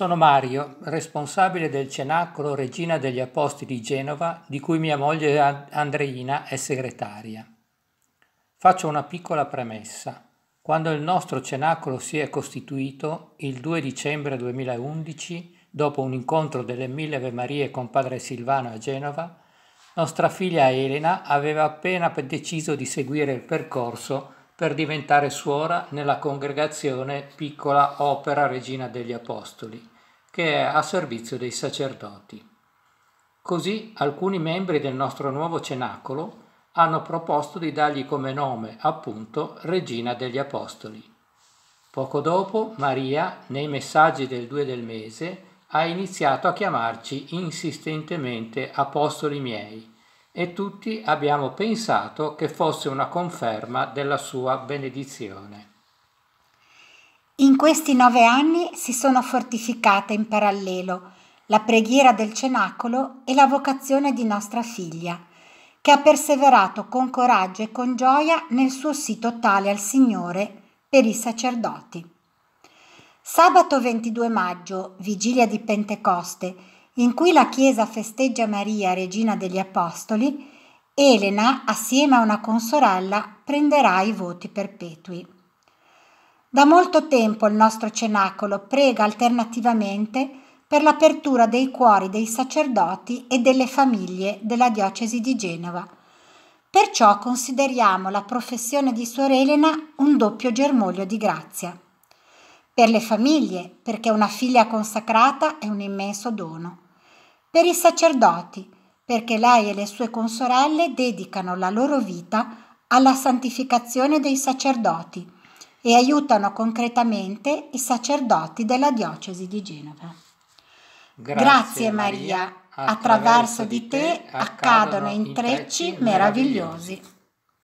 Sono Mario, responsabile del Cenacolo Regina degli Apostoli di Genova, di cui mia moglie Andreina è segretaria. Faccio una piccola premessa. Quando il nostro Cenacolo si è costituito, il 2 dicembre 2011, dopo un incontro delle mille Ave Marie con padre Silvano a Genova, nostra figlia Elena aveva appena deciso di seguire il percorso per diventare suora nella congregazione Piccola Opera Regina degli Apostoli che è a servizio dei sacerdoti. Così alcuni membri del nostro nuovo cenacolo hanno proposto di dargli come nome, appunto, Regina degli Apostoli. Poco dopo, Maria, nei messaggi del 2 del mese, ha iniziato a chiamarci insistentemente Apostoli miei e tutti abbiamo pensato che fosse una conferma della sua benedizione. In questi nove anni si sono fortificate in parallelo la preghiera del cenacolo e la vocazione di nostra figlia, che ha perseverato con coraggio e con gioia nel suo sì totale al Signore per i sacerdoti. Sabato 22 maggio, vigilia di Pentecoste, in cui la Chiesa festeggia Maria, regina degli Apostoli, Elena, assieme a una consorella, prenderà i voti perpetui. Da molto tempo il nostro cenacolo prega alternativamente per l'apertura dei cuori dei sacerdoti e delle famiglie della diocesi di Genova. Perciò consideriamo la professione di Suor Elena un doppio germoglio di grazia. Per le famiglie, perché una figlia consacrata è un immenso dono. Per i sacerdoti, perché lei e le sue consorelle dedicano la loro vita alla santificazione dei sacerdoti e aiutano concretamente i sacerdoti della diocesi di Genova. Grazie, Grazie Maria, attraverso, attraverso di te accadono intrecci meravigliosi.